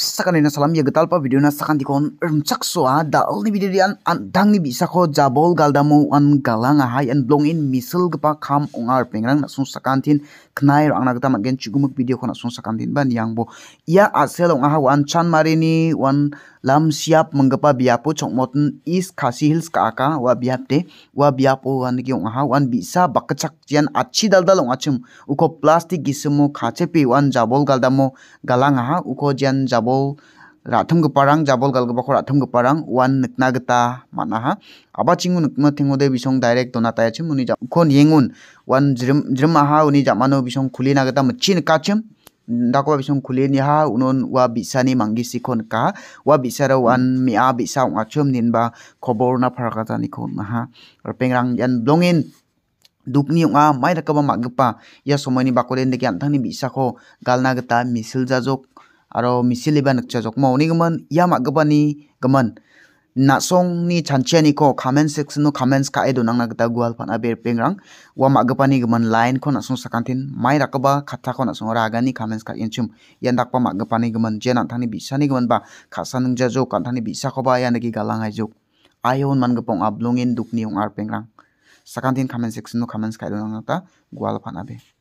sakan na salam ya getal pa video na sakan tikon erm soa dal ni video dian dang ni bisa ko jabol galdamu an galang ahai an blong in misil gpa kam ongar pengrang na sun sakan tin knai rang na gata magen cugumuk video ko na sun sakan tin ban yang bo ya asel ong ha wan chan marini wan lam siap menggipa biapo chongmoten is khasi hils ka-aka ua biap te ua biapo uandiki ong·aha uan bi·sa bakkachakchian achi daldal ong·achim uko plastik gisimo kachepe uan jabol galdamo galangaha uko jian jabol ra·tomgiparang jabol galgipako ra·tomgiparang uan nikna gita man·aha abachingo nikna tengode bisong direct dona taiachim uni ja uko niengun uan jrim jrimaha uni jamano bisong kulina gita mitchi nikachim. dakwa bisong kulin ya unun wa bisani manggi sikon ka wa bisara wan mia bisa ngachum nin ba khobor na phrakata ni kon ha ar pengrang yan blongin dukni nga mai da kaba magpa ya somoi ni bakole ndeki an thani bisa kho galna gata misil jajok aro misil iban chajok ma oni gaman ya magpa ni gaman ni nasongni ko comment section no comments edo nang gita gual pan aber pengrang wa magapani gimin line ko nasong sakantin mai dakgipa kattako nasongo ragani comments ka enchum ian dakpa ma·gipani gimin jen thani bi·sani kan ko ka·sa yanagi galang bi·sakoba ianiki ayon man gapong ablongin dukni ar pengrang sakantin comment section no comments edo nang gita gual pan aber